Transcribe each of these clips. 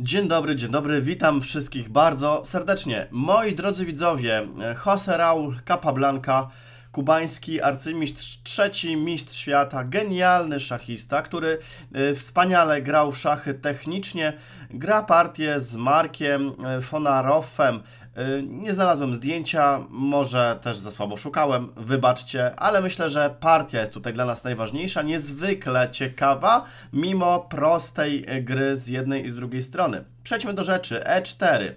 Dzień dobry, dzień dobry, witam wszystkich bardzo serdecznie. Moi drodzy widzowie, e, Jose Raul Capablanca, kubański arcymistrz, trzeci mistrz świata, genialny szachista, który e, wspaniale grał w szachy technicznie, gra partię z Markiem e, Fonaroffem, E, nie znalazłem zdjęcia, może też za słabo szukałem, wybaczcie, ale myślę, że partia jest tutaj dla nas najważniejsza, niezwykle ciekawa, mimo prostej gry z jednej i z drugiej strony. Przejdźmy do rzeczy. E4. E,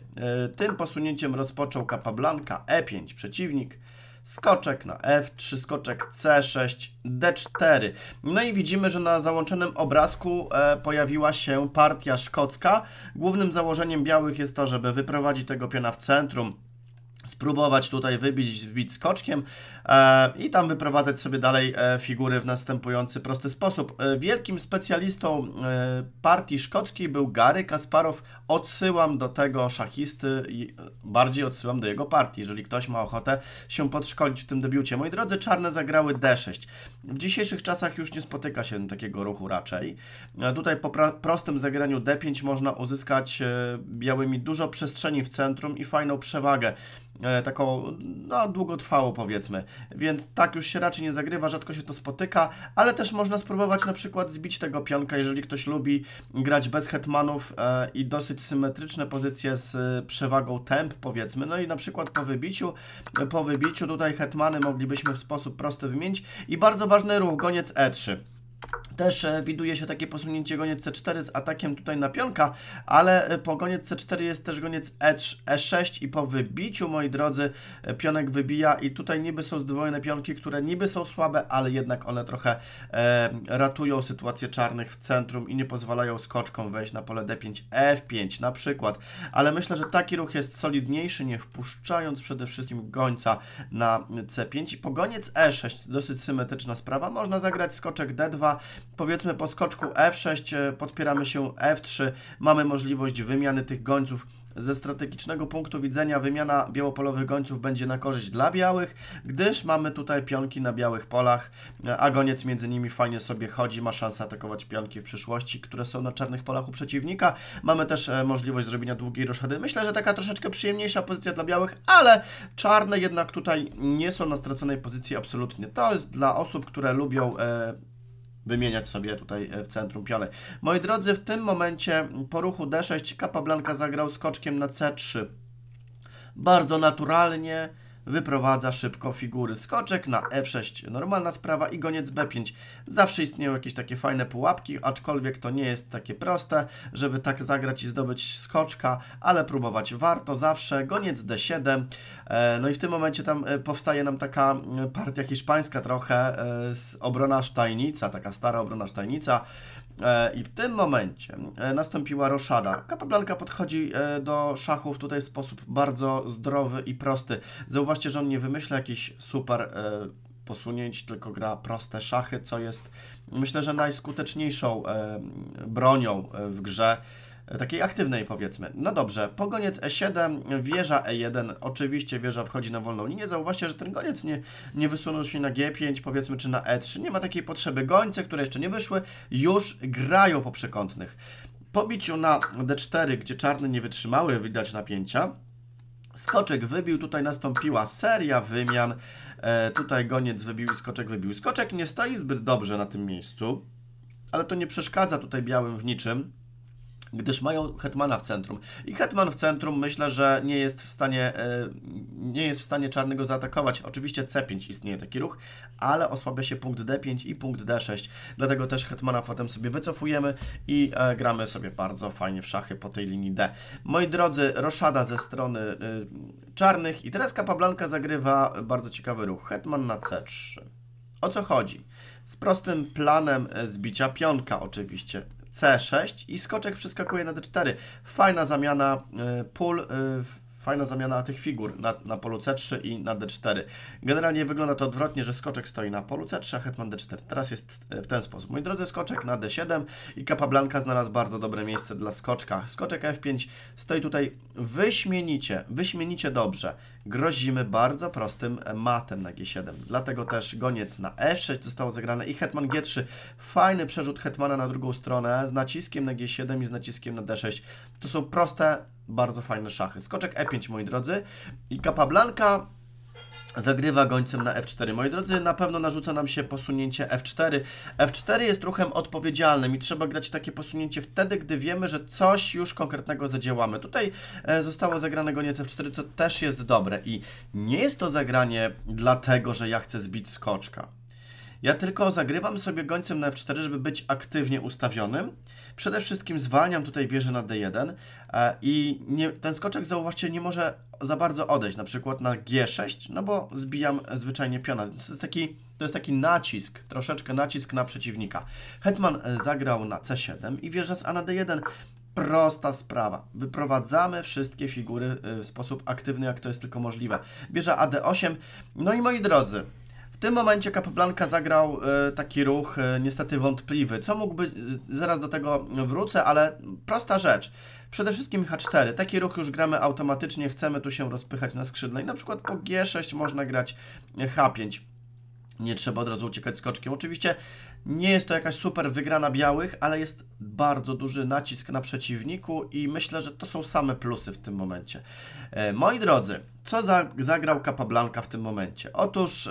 tym posunięciem rozpoczął Capablanca. E5 przeciwnik skoczek na F3, skoczek C6, D4. No i widzimy, że na załączonym obrazku e, pojawiła się partia szkocka. Głównym założeniem białych jest to, żeby wyprowadzić tego piona w centrum, spróbować tutaj wybić, zbić skoczkiem e, i tam wyprowadzać sobie dalej e, figury w następujący prosty sposób. E, wielkim specjalistą e, partii szkockiej był Gary Kasparow. Odsyłam do tego szachisty i bardziej odsyłam do jego partii, jeżeli ktoś ma ochotę się podszkolić w tym debiucie. Moi drodzy, czarne zagrały D6. W dzisiejszych czasach już nie spotyka się takiego ruchu raczej. E, tutaj po prostym zagraniu D5 można uzyskać e, białymi dużo przestrzeni w centrum i fajną przewagę. E, taką no, długotrwałą powiedzmy, więc tak już się raczej nie zagrywa, rzadko się to spotyka, ale też można spróbować na przykład zbić tego pionka, jeżeli ktoś lubi grać bez hetmanów e, i dosyć symetryczne pozycje z e, przewagą temp powiedzmy, no i na przykład po wybiciu, po wybiciu tutaj hetmany moglibyśmy w sposób prosty wymienić i bardzo ważny ruch, goniec E3. Też e, widuje się takie posunięcie goniec C4 z atakiem tutaj na pionka, ale e, po goniec C4 jest też goniec E6 e i po wybiciu, moi drodzy, pionek wybija i tutaj niby są zdwojone pionki, które niby są słabe, ale jednak one trochę e, ratują sytuację czarnych w centrum i nie pozwalają skoczkom wejść na pole D5, F5 na przykład. Ale myślę, że taki ruch jest solidniejszy, nie wpuszczając przede wszystkim gońca na C5. I po goniec E6, dosyć symetryczna sprawa, można zagrać skoczek D2, Powiedzmy po skoczku F6 e, podpieramy się F3, mamy możliwość wymiany tych gońców ze strategicznego punktu widzenia wymiana białopolowych gońców będzie na korzyść dla białych, gdyż mamy tutaj pionki na białych polach, e, a goniec między nimi fajnie sobie chodzi, ma szansę atakować pionki w przyszłości, które są na czarnych polach u przeciwnika. Mamy też e, możliwość zrobienia długiej roszady. Myślę, że taka troszeczkę przyjemniejsza pozycja dla białych, ale czarne jednak tutaj nie są na straconej pozycji absolutnie. To jest dla osób, które lubią e, wymieniać sobie tutaj e, w centrum pionę. Moi drodzy, w tym momencie po ruchu D6 Capablanca zagrał skoczkiem na C3. Bardzo naturalnie, wyprowadza szybko figury. Skoczek na E6, normalna sprawa i goniec B5. Zawsze istnieją jakieś takie fajne pułapki, aczkolwiek to nie jest takie proste, żeby tak zagrać i zdobyć skoczka, ale próbować warto zawsze. Goniec D7, e, no i w tym momencie tam e, powstaje nam taka e, partia hiszpańska trochę, obrona Sztajnica, taka stara obrona Sztajnica, E, I w tym momencie e, nastąpiła roszada. Kapablanka podchodzi e, do szachów tutaj w sposób bardzo zdrowy i prosty. Zauważcie, że on nie wymyśla jakichś super posunięć, tylko gra proste szachy, co jest myślę, że najskuteczniejszą bronią w grze takiej aktywnej powiedzmy. No dobrze, pogoniec E7, wieża E1, oczywiście wieża wchodzi na wolną linię. Zauważcie, że ten goniec nie, nie wysunął się na G5 powiedzmy czy na E3. Nie ma takiej potrzeby. Gońce, które jeszcze nie wyszły, już grają po przekątnych. Po biciu na D4, gdzie czarne nie wytrzymały, widać napięcia, Skoczek wybił, tutaj nastąpiła seria wymian. E, tutaj goniec wybił i skoczek wybił. Skoczek nie stoi zbyt dobrze na tym miejscu, ale to nie przeszkadza tutaj białym w niczym gdyż mają Hetmana w centrum. I Hetman w centrum myślę, że nie jest w stanie, e, nie jest w stanie czarnego zaatakować. Oczywiście C5 istnieje taki ruch, ale osłabia się punkt D5 i punkt D6. Dlatego też Hetmana potem sobie wycofujemy i e, gramy sobie bardzo fajnie w szachy po tej linii D. Moi drodzy, roszada ze strony e, czarnych i teraz kapablanka zagrywa bardzo ciekawy ruch. Hetman na C3. O co chodzi? Z prostym planem zbicia pionka oczywiście C6 i skoczek przeskakuje na D4. Fajna zamiana e, pól, e, fajna zamiana tych figur na, na polu C3 i na D4. Generalnie wygląda to odwrotnie, że skoczek stoi na polu C3, a hetman D4. Teraz jest e, w ten sposób. Mój drodzy, skoczek na D7 i kapablanka znalazł bardzo dobre miejsce dla skoczka. Skoczek F5 stoi tutaj wyśmienicie, wyśmienicie dobrze grozimy bardzo prostym matem na G7. Dlatego też goniec na F6 zostało zagrane i hetman G3. Fajny przerzut hetmana na drugą stronę z naciskiem na G7 i z naciskiem na D6. To są proste, bardzo fajne szachy. Skoczek E5, moi drodzy. I kapablanka Zagrywa gońcem na F4. Moi drodzy, na pewno narzuca nam się posunięcie F4. F4 jest ruchem odpowiedzialnym i trzeba grać takie posunięcie wtedy, gdy wiemy, że coś już konkretnego zadziałamy. Tutaj e, zostało zagrane goniec F4, co też jest dobre i nie jest to zagranie dlatego, że ja chcę zbić skoczka. Ja tylko zagrywam sobie gońcem na f4, żeby być aktywnie ustawionym. Przede wszystkim zwalniam tutaj wieżę na d1 e, i nie, ten skoczek, zauważcie, nie może za bardzo odejść, na przykład na g6, no bo zbijam zwyczajnie piona. To jest taki, to jest taki nacisk, troszeczkę nacisk na przeciwnika. Hetman e, zagrał na c7 i wieża z a na d1. Prosta sprawa. Wyprowadzamy wszystkie figury e, w sposób aktywny, jak to jest tylko możliwe. Bierze AD8. No i moi drodzy, tym momencie Capablanca zagrał e, taki ruch e, niestety wątpliwy, co mógłby, zaraz do tego wrócę, ale prosta rzecz. Przede wszystkim H4. Taki ruch już gramy automatycznie, chcemy tu się rozpychać na skrzydle i na przykład po G6 można grać e, H5. Nie trzeba od razu uciekać skoczkiem. Oczywiście nie jest to jakaś super wygrana białych, ale jest bardzo duży nacisk na przeciwniku i myślę, że to są same plusy w tym momencie. E, moi drodzy, co za, zagrał Capablanca w tym momencie? Otóż...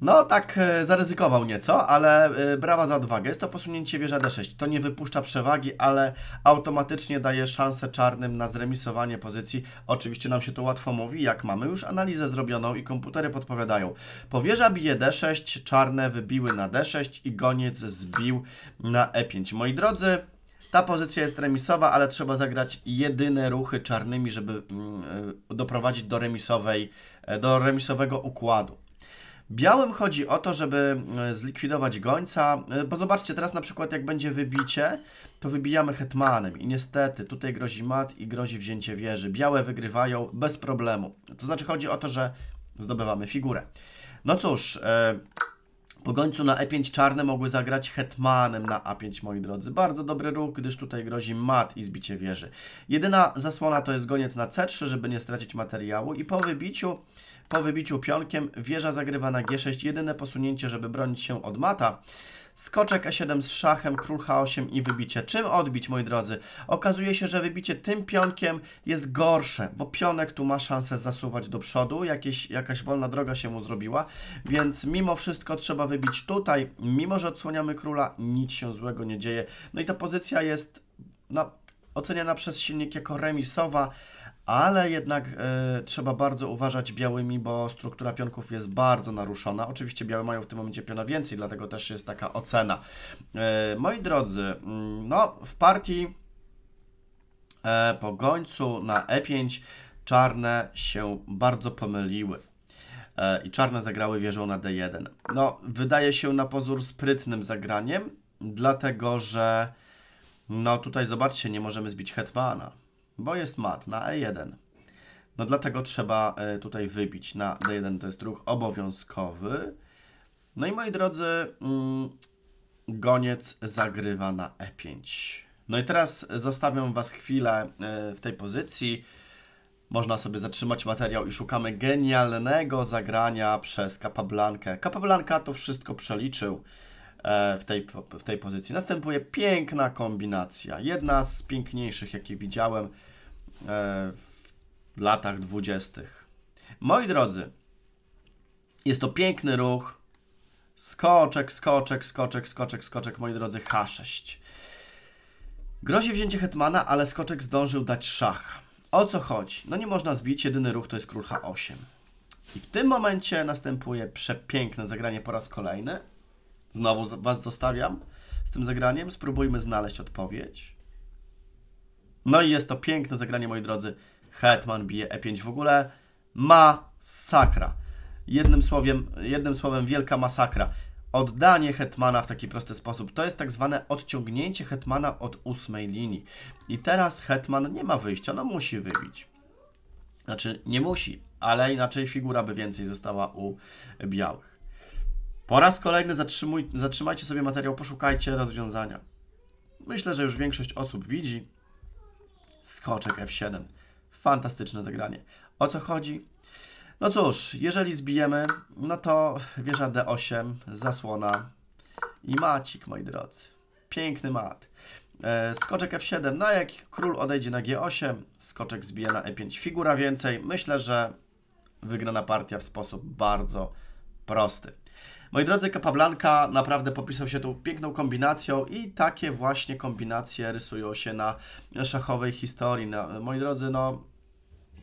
No tak e, zaryzykował nieco, ale e, brawa za odwagę. Jest to posunięcie wieża D6. To nie wypuszcza przewagi, ale automatycznie daje szansę czarnym na zremisowanie pozycji. Oczywiście nam się to łatwo mówi, jak mamy już analizę zrobioną i komputery podpowiadają. Powieża bije D6, czarne wybiły na D6 i goniec zbił na E5. Moi drodzy, ta pozycja jest remisowa, ale trzeba zagrać jedyne ruchy czarnymi, żeby mm, e, doprowadzić do remisowej, do remisowego układu. Białym chodzi o to, żeby e, zlikwidować gońca, e, bo zobaczcie, teraz na przykład jak będzie wybicie, to wybijamy hetmanem i niestety tutaj grozi mat i grozi wzięcie wieży. Białe wygrywają bez problemu. To znaczy chodzi o to, że zdobywamy figurę. No cóż, e, po gońcu na e5 czarne mogły zagrać hetmanem na a5, moi drodzy. Bardzo dobry ruch, gdyż tutaj grozi mat i zbicie wieży. Jedyna zasłona to jest goniec na c3, żeby nie stracić materiału i po wybiciu, po wybiciu pionkiem wieża zagrywa na g6. Jedyne posunięcie, żeby bronić się od mata skoczek e7 z szachem, król h8 i wybicie. Czym odbić, moi drodzy? Okazuje się, że wybicie tym pionkiem jest gorsze, bo pionek tu ma szansę zasuwać do przodu, jakieś, jakaś wolna droga się mu zrobiła, więc mimo wszystko trzeba wybić tutaj, mimo że odsłaniamy króla, nic się złego nie dzieje. No i ta pozycja jest no, oceniana przez silnik jako remisowa, ale jednak y, trzeba bardzo uważać białymi, bo struktura pionków jest bardzo naruszona. Oczywiście białe mają w tym momencie piona więcej, dlatego też jest taka ocena. Y, moi drodzy, mm, no w partii y, po gońcu na E5 czarne się bardzo pomyliły i czarne zagrały wieżą na D1. No, wydaje się na pozór sprytnym zagraniem, dlatego że no tutaj zobaczcie, nie możemy zbić hetmana bo jest mat na E1. No dlatego trzeba e, tutaj wybić na D1, to jest ruch obowiązkowy. No i moi drodzy, mm, goniec zagrywa na E5. No i teraz zostawiam Was chwilę e, w tej pozycji. Można sobie zatrzymać materiał i szukamy genialnego zagrania przez Capablankę. Capablanca to wszystko przeliczył e, w tej, w tej pozycji. Następuje piękna kombinacja. Jedna z piękniejszych, jakie widziałem. E, w latach dwudziestych. Moi drodzy, jest to piękny ruch. Skoczek, skoczek, skoczek, skoczek, skoczek, moi drodzy, H6. Grozi wzięcie hetmana, ale skoczek zdążył dać szach. O co chodzi? No nie można zbić, jedyny ruch to jest król H8. I w tym momencie następuje przepiękne zagranie po raz kolejny. Znowu Was zostawiam z tym zagraniem. Spróbujmy znaleźć odpowiedź. No i jest to piękne zagranie, moi drodzy. Hetman bije E5 w ogóle. Masakra. Jednym słowem, jednym słowem wielka masakra. Oddanie hetmana w taki prosty sposób to jest tak zwane odciągnięcie hetmana od ósmej linii. I teraz hetman nie ma wyjścia, no musi wybić. Znaczy nie musi, ale inaczej figura by więcej została u białych. Po raz kolejny zatrzymuj, zatrzymajcie sobie materiał, poszukajcie rozwiązania. Myślę, że już większość osób widzi, skoczek F7. Fantastyczne zagranie. O co chodzi? No cóż, jeżeli zbijemy, no to wieża D8, zasłona i macik, moi drodzy. Piękny mat. E, skoczek F7, no jak król odejdzie na G8, skoczek zbije na E5, figura więcej. Myślę, że wygrana partia w sposób bardzo prosty. Moi drodzy, Kapablanka naprawdę popisał się tą piękną kombinacją i takie właśnie kombinacje rysują się na szachowej historii. No, moi drodzy, no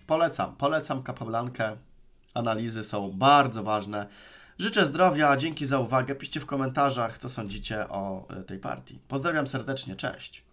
polecam, polecam Kapablankę. Analizy są bardzo ważne. Życzę zdrowia, dzięki za uwagę. Piszcie w komentarzach, co sądzicie o e, tej partii. Pozdrawiam serdecznie, cześć.